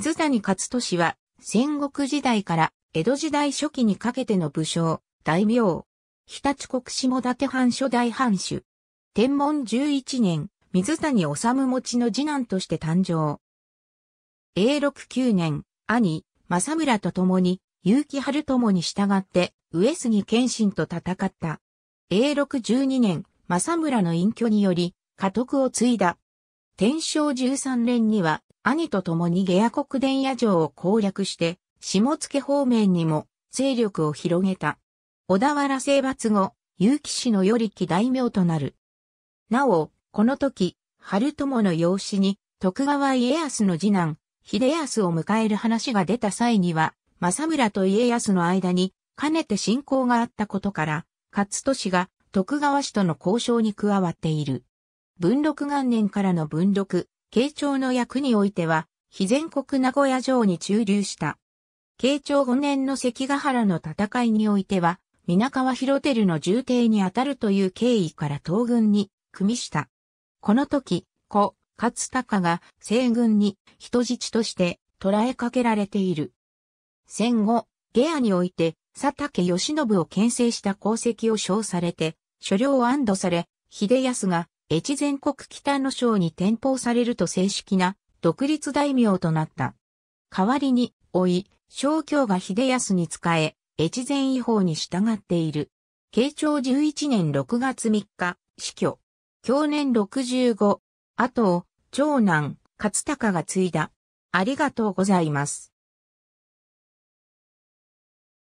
水谷勝利は、戦国時代から江戸時代初期にかけての武将、大名、日立国下立藩初代藩主。天文11年、水谷治持の次男として誕生。永禄9年、兄、正村と共に、結城春友に従って、上杉謙信と戦った。永禄12年、正村の隠居により、家督を継いだ。天正13年には、兄と共に下野国伝野城を攻略して、下野方面にも勢力を広げた。小田原征伐後、結城氏の与り木大名となる。なお、この時、春友の養子に、徳川家康の次男、秀康を迎える話が出た際には、政村と家康の間に、かねて信仰があったことから、勝利が徳川氏との交渉に加わっている。文禄元年からの文禄、慶長の役においては、非全国名古屋城に駐留した。慶長5年の関ヶ原の戦いにおいては、皆川広照の重帝にあたるという経緯から東軍に組みした。この時、子、勝隆が西軍に人質として捕らえかけられている。戦後、下野において佐竹義信を牽制した功績を称されて、所領を安堵され、秀康が越前国北の省に転封されると正式な独立大名となった。代わりに、老い、小京が秀康に仕え、越前違法に従っている。慶長11年6月3日、死去。去年65。あと、長男、勝隆が継いだ。ありがとうございます。